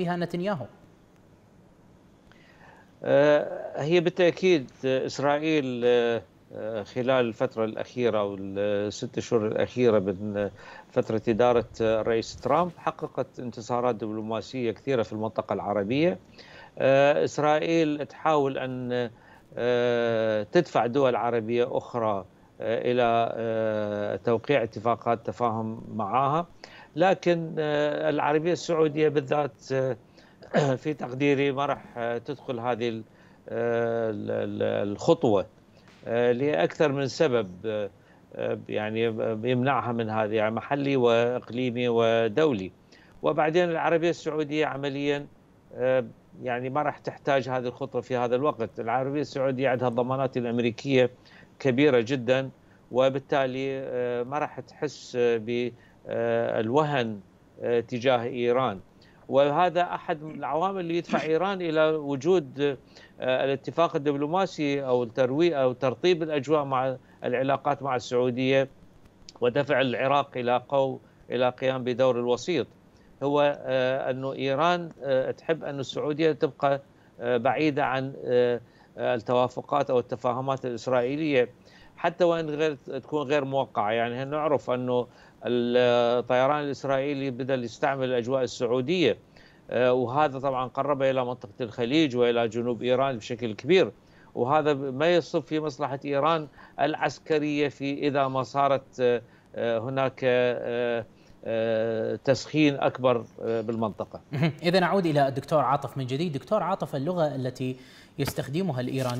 بها نتنياهو آه، هي بالتاكيد اسرائيل آه، خلال الفتره الاخيره او الست شهور الاخيره من فتره اداره الرئيس ترامب حققت انتصارات دبلوماسيه كثيره في المنطقه العربيه آه، اسرائيل تحاول ان تدفع دول عربيه اخرى الى توقيع اتفاقات تفاهم معها لكن آه، العربيه السعوديه بالذات آه، في تقديري ما راح آه، تدخل هذه الخطوه لاكثر من سبب يعني يمنعها من هذه يعني محلي واقليمي ودولي وبعدين العربيه السعوديه عمليا يعني ما راح تحتاج هذه الخطوه في هذا الوقت، العربيه السعوديه عندها الضمانات الامريكيه كبيره جدا وبالتالي آه، ما راح تحس آه، بالوهن آه، تجاه ايران وهذا احد العوامل اللي يدفع ايران الى وجود الاتفاق الدبلوماسي او الترويج او ترطيب الاجواء مع العلاقات مع السعوديه ودفع العراق الى قو الى قيام بدور الوسيط هو انه ايران تحب ان السعوديه تبقى بعيده عن التوافقات او التفاهمات الاسرائيليه حتى وان غير تكون غير موقعه يعني نعرف انه الطيران الاسرائيلي بدا يستعمل الاجواء السعوديه آه، وهذا طبعا قرب الى منطقه الخليج والى جنوب ايران بشكل كبير وهذا ما يصب في مصلحه ايران العسكريه في اذا ما صارت آه، آه، هناك تسخين اكبر بالمنطقه. اذا نعود الى الدكتور عاطف من جديد، دكتور عاطف اللغه التي يستخدمها الايرانيون